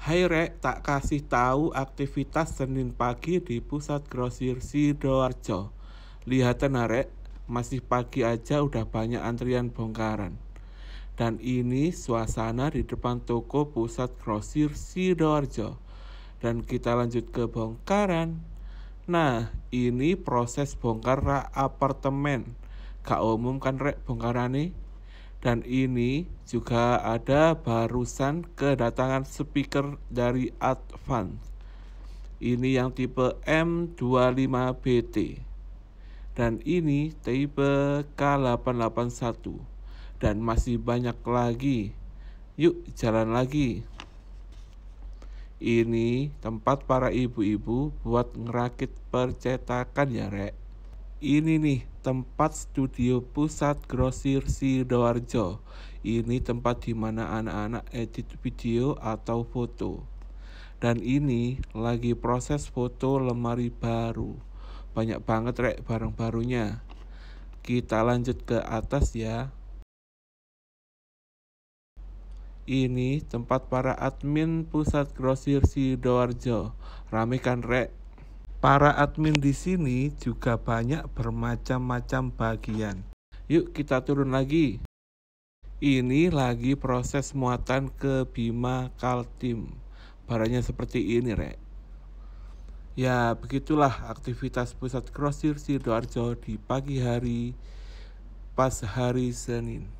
Hai Rek, tak kasih tahu aktivitas Senin pagi di pusat grosir Sidoarjo. nah Rek, masih pagi aja udah banyak antrian bongkaran. Dan ini suasana di depan toko pusat grosir Sidoarjo. Dan kita lanjut ke bongkaran. Nah, ini proses bongkar rak apartemen. Kak umum kan Rek bongkaran nih? Dan ini juga ada barusan kedatangan speaker dari Advance. Ini yang tipe M25BT. Dan ini tipe K881. Dan masih banyak lagi. Yuk jalan lagi. Ini tempat para ibu-ibu buat ngerakit percetakan ya, Rek. Ini nih tempat studio pusat grosir Sidoarjo. Ini tempat di mana anak-anak edit video atau foto. Dan ini lagi proses foto lemari baru. Banyak banget rek barang barunya. Kita lanjut ke atas ya. Ini tempat para admin pusat grosir Sidoarjo. Rame kan rek? Para admin di sini juga banyak bermacam-macam bagian. Yuk kita turun lagi. Ini lagi proses muatan ke Bima Kaltim. Barangnya seperti ini, Rek. Ya, begitulah aktivitas pusat grosir Sidoarjo di pagi hari pas hari Senin.